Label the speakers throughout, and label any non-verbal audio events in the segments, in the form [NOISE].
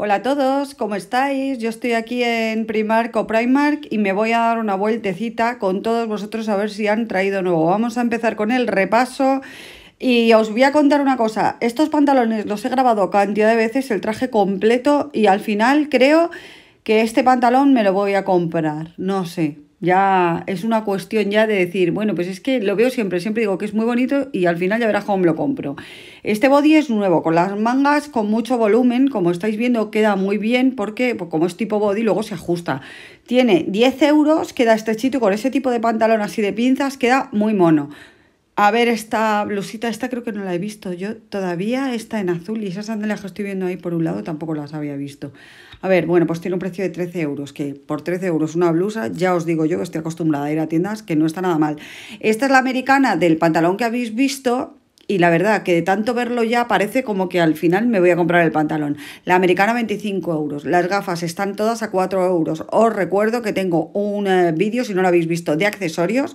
Speaker 1: Hola a todos, ¿cómo estáis? Yo estoy aquí en Primark o Primark y me voy a dar una vueltecita con todos vosotros a ver si han traído nuevo. Vamos a empezar con el repaso y os voy a contar una cosa. Estos pantalones los he grabado cantidad de veces, el traje completo y al final creo que este pantalón me lo voy a comprar. No sé, ya es una cuestión ya de decir, bueno, pues es que lo veo siempre, siempre digo que es muy bonito y al final ya verás cómo lo compro. Este body es nuevo, con las mangas con mucho volumen, como estáis viendo queda muy bien porque pues, como es tipo body luego se ajusta. Tiene 10 euros, queda estrechito con ese tipo de pantalón así de pinzas, queda muy mono. A ver, esta blusita, esta creo que no la he visto. Yo todavía está en azul y esas sandalias que estoy viendo ahí por un lado tampoco las había visto. A ver, bueno, pues tiene un precio de 13 euros, que por 13 euros una blusa, ya os digo yo que estoy acostumbrada a ir a tiendas, que no está nada mal. Esta es la americana del pantalón que habéis visto, y la verdad que de tanto verlo ya parece como que al final me voy a comprar el pantalón. La americana 25 euros, las gafas están todas a 4 euros. Os recuerdo que tengo un eh, vídeo, si no lo habéis visto, de accesorios,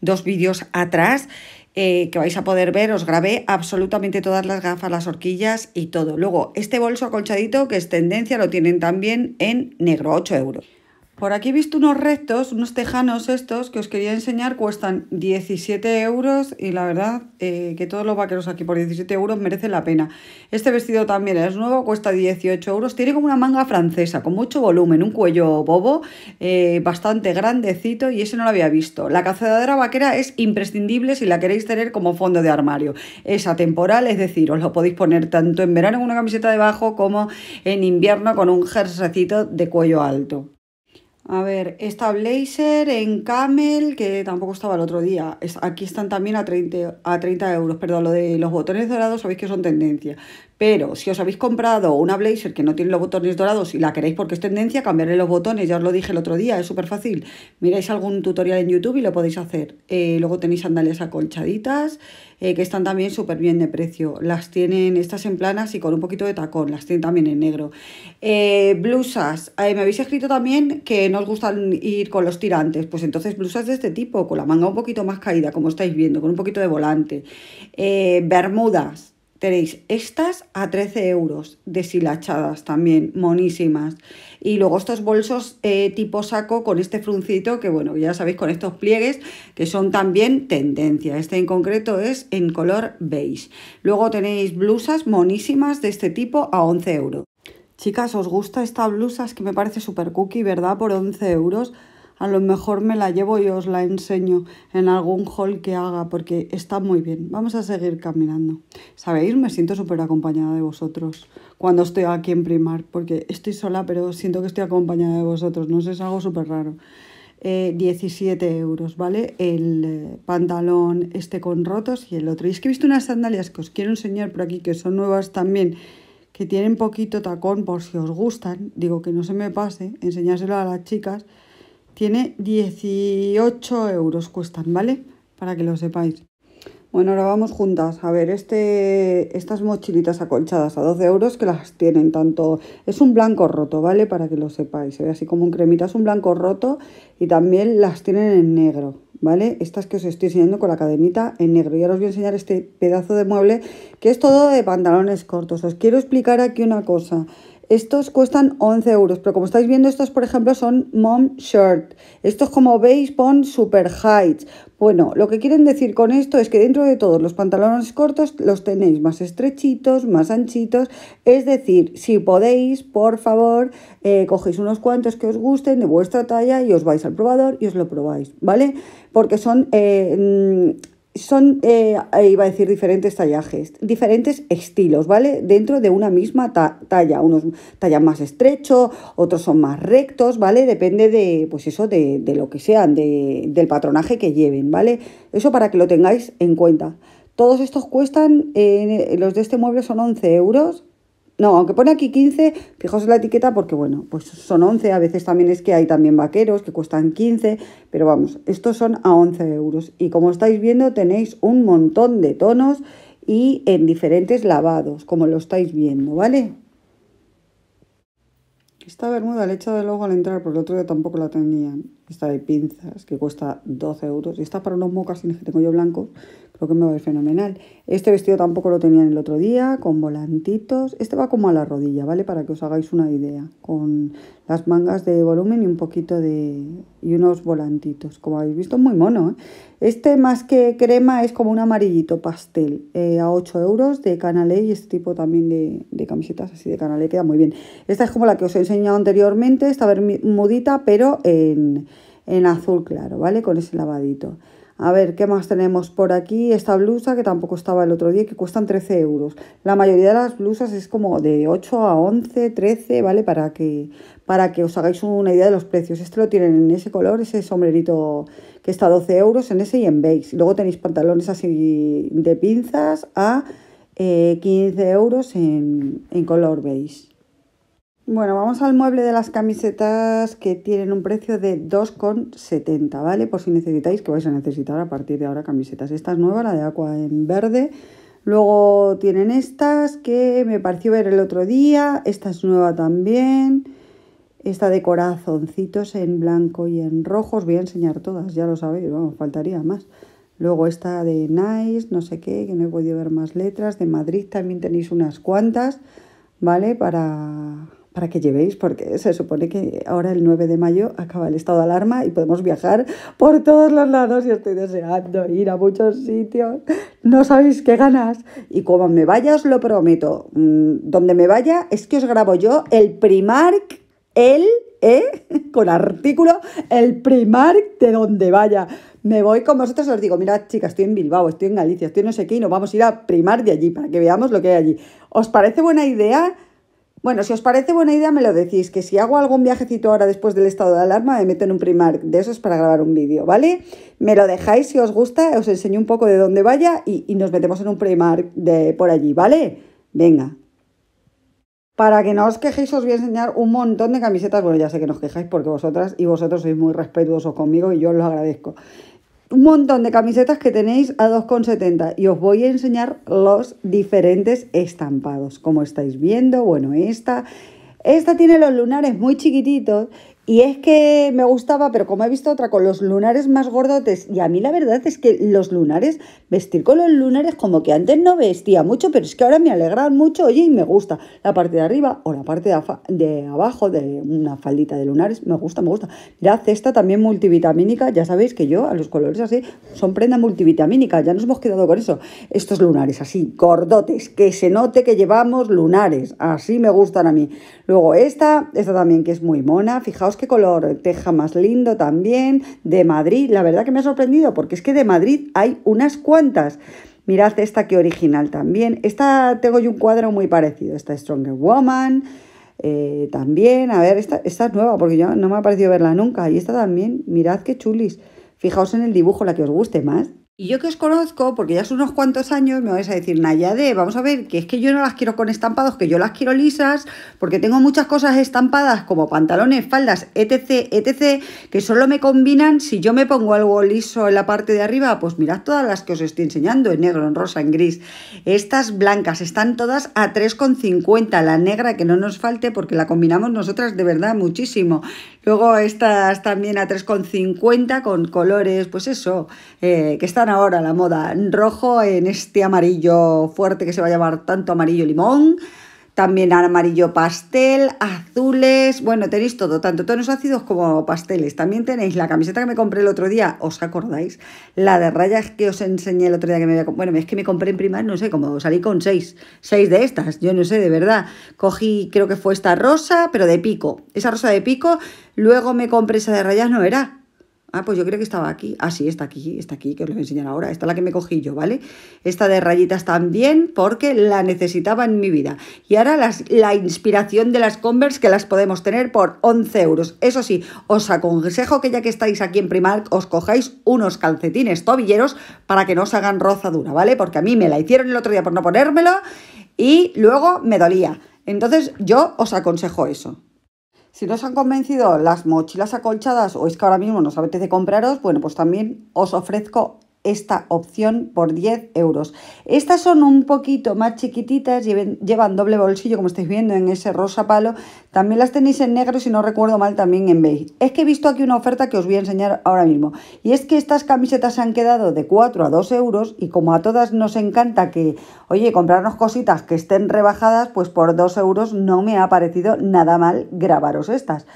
Speaker 1: dos vídeos atrás eh, que vais a poder ver, os grabé absolutamente todas las gafas, las horquillas y todo. Luego, este bolso acolchadito, que es tendencia, lo tienen también en negro, 8 euros. Por aquí he visto unos rectos, unos tejanos estos que os quería enseñar, cuestan 17 euros y la verdad eh, que todos los vaqueros aquí por 17 euros merecen la pena. Este vestido también es nuevo, cuesta 18 euros, tiene como una manga francesa, con mucho volumen, un cuello bobo, eh, bastante grandecito y ese no lo había visto. La cazadora vaquera es imprescindible si la queréis tener como fondo de armario. Es atemporal, es decir, os lo podéis poner tanto en verano con una camiseta debajo como en invierno con un jersecito de cuello alto. A ver, esta Blazer en Camel, que tampoco estaba el otro día. aquí están también a 30, a 30 euros. Perdón, lo de los botones dorados sabéis que son tendencia. Pero si os habéis comprado una blazer que no tiene los botones dorados y la queréis porque es tendencia, cambiarle los botones, ya os lo dije el otro día, es súper fácil. Miráis algún tutorial en YouTube y lo podéis hacer. Eh, luego tenéis sandalias acolchaditas, eh, que están también súper bien de precio. Las tienen estas en planas y con un poquito de tacón, las tienen también en negro. Eh, blusas, me habéis escrito también que no os gustan ir con los tirantes, pues entonces blusas de este tipo, con la manga un poquito más caída, como estáis viendo, con un poquito de volante. bermudas Tenéis estas a 13 euros, deshilachadas también, monísimas. Y luego estos bolsos eh, tipo saco con este fruncito, que bueno, ya sabéis, con estos pliegues, que son también tendencia. Este en concreto es en color beige. Luego tenéis blusas monísimas de este tipo a 11 euros. Chicas, ¿os gusta esta blusa? que me parece súper cookie, ¿verdad? Por 11 euros. A lo mejor me la llevo y os la enseño en algún haul que haga porque está muy bien. Vamos a seguir caminando. Sabéis, me siento súper acompañada de vosotros cuando estoy aquí en Primar, porque estoy sola pero siento que estoy acompañada de vosotros. No sé, es algo súper raro. 17 eh, euros, ¿vale? El eh, pantalón este con rotos y el otro. Y es que he visto unas sandalias que os quiero enseñar por aquí, que son nuevas también, que tienen poquito tacón por si os gustan. Digo que no se me pase, enseñárselo a las chicas. Tiene 18 euros cuestan, ¿vale? Para que lo sepáis. Bueno, ahora vamos juntas. A ver, este, estas mochilitas acolchadas a 12 euros que las tienen tanto... Es un blanco roto, ¿vale? Para que lo sepáis. Se ve así como un cremita. Es un blanco roto y también las tienen en negro, ¿vale? Estas que os estoy enseñando con la cadenita en negro. Y ahora os voy a enseñar este pedazo de mueble que es todo de pantalones cortos. Os quiero explicar aquí una cosa. Estos cuestan 11 euros, pero como estáis viendo, estos, por ejemplo, son Mom Shirt. Estos, como veis, pon Super Heights. Bueno, lo que quieren decir con esto es que dentro de todos los pantalones cortos los tenéis más estrechitos, más anchitos. Es decir, si podéis, por favor, eh, cogéis unos cuantos que os gusten de vuestra talla y os vais al probador y os lo probáis, ¿vale? Porque son eh, son, eh, eh, iba a decir, diferentes tallajes, diferentes estilos, ¿vale? Dentro de una misma talla. Unos tallan más estrecho, otros son más rectos, ¿vale? Depende de, pues eso, de, lo que sean, del patronaje que lleven, ¿vale? Eso para que lo tengáis en cuenta. Todos estos cuestan, eh, los de este mueble son 11 euros, no, aunque pone aquí 15, fijaos la etiqueta porque, bueno, pues son 11. A veces también es que hay también vaqueros que cuestan 15, pero vamos, estos son a 11 euros. Y como estáis viendo, tenéis un montón de tonos y en diferentes lavados, como lo estáis viendo, ¿vale? Esta bermuda le he echado luego al entrar, porque el otro día tampoco la tenían esta de pinzas que cuesta 12 euros. Y está para unos mocasines que tengo yo blanco creo que me va a ir fenomenal. Este vestido tampoco lo en el otro día, con volantitos. Este va como a la rodilla, ¿vale? Para que os hagáis una idea. Con las mangas de volumen y un poquito de... y unos volantitos. Como habéis visto, muy mono, ¿eh? Este más que crema es como un amarillito pastel eh, a 8 euros de Canalé y este tipo también de, camisetas así de Canalé queda muy bien. Esta es como la que os he enseñado anteriormente, esta mudita pero en en azul claro, ¿vale? Con ese lavadito. A ver, ¿qué más tenemos por aquí? Esta blusa que tampoco estaba el otro día, que cuestan 13 euros. La mayoría de las blusas es como de 8 a 11, 13, ¿vale? Para que, para que os hagáis una idea de los precios. Este lo tienen en ese color, ese sombrerito que está a 12 euros, en ese y en beige. Luego tenéis pantalones así de pinzas a 15 eh, euros en, en color beige. Bueno, vamos al mueble de las camisetas que tienen un precio de 2,70, ¿vale? Por si necesitáis, que vais a necesitar a partir de ahora camisetas. Esta es nueva, la de Aqua en verde. Luego tienen estas que me pareció ver el otro día. Esta es nueva también. Esta de corazoncitos en blanco y en rojo. Os voy a enseñar todas, ya lo sabéis, vamos, faltaría más. Luego esta de Nice, no sé qué, que no he podido ver más letras. De Madrid también tenéis unas cuantas, ¿vale? Para para que llevéis, porque se supone que ahora el 9 de mayo acaba el estado de alarma y podemos viajar por todos los lados y estoy deseando ir a muchos sitios. No sabéis qué ganas. Y como me vaya, os lo prometo. Mm, donde me vaya es que os grabo yo el Primark, el, ¿eh? [LAUGHS] Con artículo, el Primark de donde vaya. Me voy con vosotros, os digo, mira chicas, estoy en Bilbao, estoy en Galicia, estoy en no sé qué y nos vamos a ir a Primark de allí para que veamos lo que hay allí. ¿Os parece buena idea? Bueno, si os parece buena idea, me lo decís, que si hago algún viajecito ahora después del estado de alarma, me meto en un Primark de esos para grabar un vídeo, ¿vale? Me lo dejáis si os gusta, os enseño un poco de dónde vaya y, nos metemos en un Primark de por allí, ¿vale? Venga. Para que no os quejéis, os voy a enseñar un montón de camisetas. Bueno, ya sé que nos quejáis porque vosotras y vosotros sois muy respetuosos conmigo y yo os lo agradezco un montón de camisetas que tenéis a 2,70 y os voy a enseñar los diferentes estampados. Como estáis viendo, bueno, esta, esta tiene los lunares muy chiquititos y es que me gustaba, pero como he visto otra con los lunares más gordotes, y a mí la verdad es que los lunares, vestir con los lunares como que antes no vestía mucho, pero es que ahora me alegran mucho, oye, y me gusta la parte de arriba o la parte de, abajo de una faldita de lunares, me gusta, me gusta. hace cesta también multivitamínica, ya sabéis que yo a los colores así son prenda multivitamínica, ya nos hemos quedado con eso. Estos lunares así, gordotes, que se note que llevamos lunares, así me gustan a mí. Luego esta, esta también que es muy mona, fijaos qué color teja más lindo también, de Madrid, la verdad que me ha sorprendido porque es que de Madrid hay unas cuantas. Mirad esta que original también. Esta tengo yo un cuadro muy parecido. Esta Stronger Woman. Eh, también, a ver, esta, esta, es nueva porque yo no me ha parecido verla nunca. Y esta también, mirad qué chulis. Fijaos en el dibujo, la que os guste más. Y yo que os conozco, porque ya son unos cuantos años me vais a decir, Nayade, vamos a ver, que es que yo no las quiero con estampados, que yo las quiero lisas, porque tengo muchas cosas estampadas como pantalones, faldas, etc, etc, que solo me combinan si yo me pongo algo liso en la parte de arriba, pues mirad todas las que os estoy enseñando, en negro, en rosa, en gris. Estas blancas están todas a 3,50, la negra que no nos falte porque la combinamos nosotras de verdad muchísimo. Luego estas también a 3,50 con colores, pues eso, eh, que están ahora a la moda. Rojo en este amarillo fuerte que se va a llamar tanto amarillo limón. También amarillo pastel, azules, bueno, tenéis todo, tanto tonos ácidos como pasteles. También tenéis la camiseta que me compré el otro día, ¿os acordáis? La de rayas que os enseñé el otro día que me había... Bueno, es que me compré en primar, no sé, como salí con seis, seis de estas, yo no sé, de verdad. Cogí, creo que fue esta rosa, pero de pico, esa rosa de pico. Luego me compré esa de rayas, no era, Ah, pues yo creo que estaba aquí. Ah, sí, está aquí, está aquí, que os lo voy a enseñar ahora. Esta es la que me cogí yo, ¿vale? Esta de rayitas también, porque la necesitaba en mi vida. Y ahora las, la inspiración de las Converse, que las podemos tener por 11 euros. Eso sí, os aconsejo que ya que estáis aquí en Primark, os cojáis unos calcetines tobilleros para que no os hagan rozadura, ¿vale? Porque a mí me la hicieron el otro día por no ponérmelo y luego me dolía. Entonces yo os aconsejo eso. Si no os han convencido las mochilas acolchadas o es que ahora mismo no os de compraros, bueno, pues también os ofrezco esta opción por 10 euros. Estas son un poquito más chiquititas, llevan doble bolsillo como estáis viendo en ese rosa palo. También las tenéis en negro, si no recuerdo mal, también en beige. Es que he visto aquí una oferta que os voy a enseñar ahora mismo. Y es que estas camisetas han quedado de 4 a 2 euros y como a todas nos encanta que, oye, comprarnos cositas que estén rebajadas, pues por 2 euros no me ha parecido nada mal grabaros estas.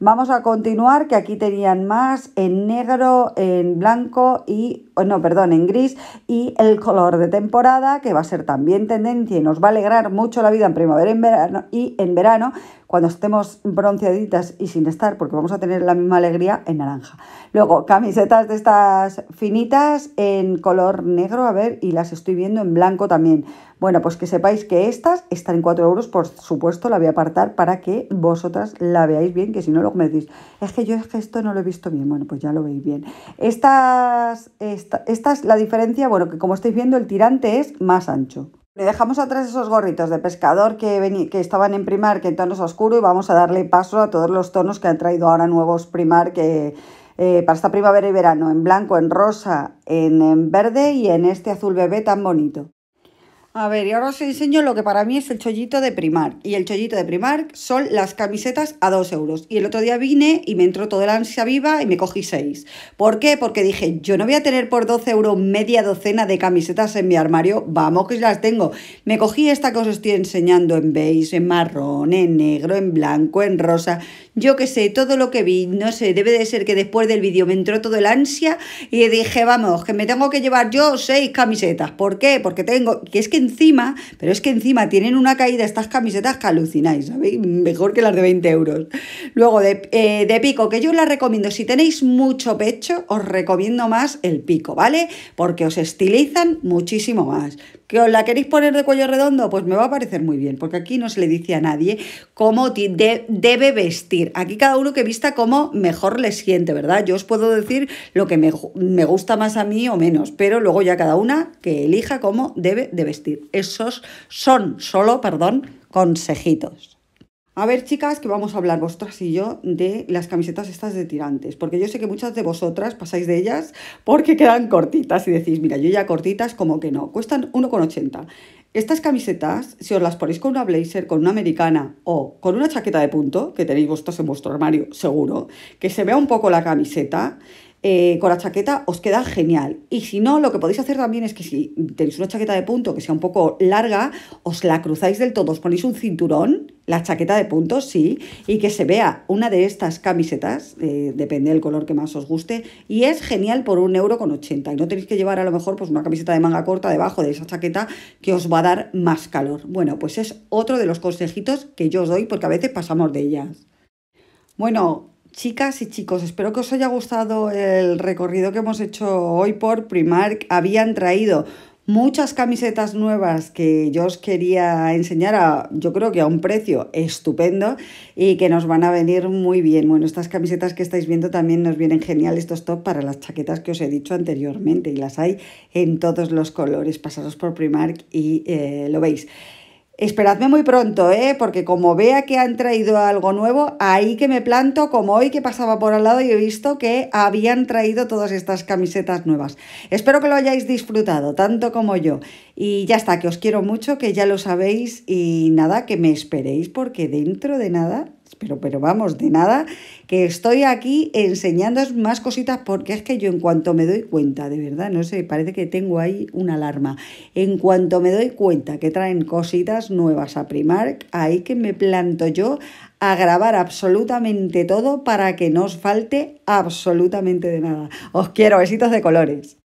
Speaker 1: Vamos a continuar, que aquí tenían más en negro, en blanco y eh, no, perdón, en gris y el color de temporada que va a ser también tendencia y nos va a alegrar mucho la vida en primavera en verano, y en verano cuando estemos bronceaditas y sin estar porque vamos a tener la misma alegría en naranja. Luego camisetas de estas finitas en color negro, a ver, y las estoy viendo en blanco también. Bueno, pues que sepáis que estas están en 4 euros, por supuesto, la voy a apartar para que vosotras la veáis bien, que si no luego me decís, es que yo es que esto no lo he visto bien, bueno, pues ya lo veis bien. Estas, estas eh, esta, es la diferencia, bueno, que como estáis viendo el tirante es más ancho. Le dejamos atrás esos gorritos de pescador que, que estaban en Primark en tonos oscuros y vamos a darle paso a todos los tonos que han traído ahora nuevos Primark que, eh, para esta primavera y verano, en blanco, en rosa, en verde y en este azul bebé tan bonito. A ver, y ahora os enseño lo que para mí es el chollito de Primark. Y el chollito de Primark son las camisetas a 2 euros. Y el otro día vine y me entró toda la ansia viva y me cogí 6. ¿Por qué? Porque dije, yo no voy a tener por 12 euros media docena de camisetas en mi armario. Vamos que las tengo. Me cogí esta que os estoy enseñando en beige, en marrón, en negro, en blanco, en rosa. Yo que sé, todo lo que vi, no sé, debe de ser que después del vídeo me entró todo la ansia y dije, vamos, que me tengo que llevar yo 6 camisetas. ¿Por qué? Porque tengo... Que es que encima, pero es que encima tienen una caída estas camisetas que alucináis, ¿sabéis? Mejor que las de 20 euros. Luego eh, de, pico, que yo la recomiendo, si tenéis mucho pecho, os recomiendo más el pico, ¿vale? Porque os estilizan muchísimo más. ¿Que os la queréis poner de cuello redondo? Pues me va a parecer muy bien, porque aquí no se le dice a nadie cómo debe vestir. Aquí cada uno que vista como mejor le siente, ¿verdad? Yo os puedo decir lo que me, me gusta más a mí o menos, pero luego ya cada una que elija cómo debe de vestir esos son solo, perdón, consejitos. A ver, chicas, que vamos a hablar vosotras y yo de las camisetas estas de tirantes, porque yo sé que muchas de vosotras pasáis de ellas porque quedan cortitas y decís, mira, yo ya cortitas como que no, cuestan 1,80. Estas camisetas, si os las ponéis con una blazer, con una americana o con una chaqueta de punto, que tenéis vosotros en vuestro armario seguro, que se vea un poco la camiseta, eh, con la chaqueta os queda genial. Y si no, lo que podéis hacer también es que si tenéis una chaqueta de punto que sea un poco larga, os la cruzáis del todo, os ponéis un cinturón, la chaqueta de punto, sí, y que se vea una de estas camisetas, eh, depende del color que más os guste, y es genial por un euro con 80. Y no tenéis que llevar a lo mejor pues, una camiseta de manga corta debajo de esa chaqueta que os va a dar más calor. Bueno, pues es otro de los consejitos que yo os doy porque a veces pasamos de ellas. Bueno, Chicas y chicos, espero que os haya gustado el recorrido que hemos hecho hoy por Primark. Habían traído muchas camisetas nuevas que yo os quería enseñar a, yo creo que a un precio estupendo y que nos van a venir muy bien. Bueno, estas camisetas que estáis viendo también nos vienen genial estos top para las chaquetas que os he dicho anteriormente y las hay en todos los colores. Pasaros por Primark y eh, lo veis. Esperadme muy pronto, ¿eh? porque como vea que han traído algo nuevo, ahí que me planto, como hoy que pasaba por al lado y he visto que habían traído todas estas camisetas nuevas. Espero que lo hayáis disfrutado, tanto como yo. Y ya está, que os quiero mucho, que ya lo sabéis y nada, que me esperéis porque dentro de nada pero, pero vamos, de nada, que estoy aquí enseñando más cositas porque es que yo en cuanto me doy cuenta, de verdad, no sé, parece que tengo ahí una alarma. En cuanto me doy cuenta que traen cositas nuevas a Primark, ahí que me planto yo a grabar absolutamente todo para que no os falte absolutamente de nada. Os quiero, besitos de colores.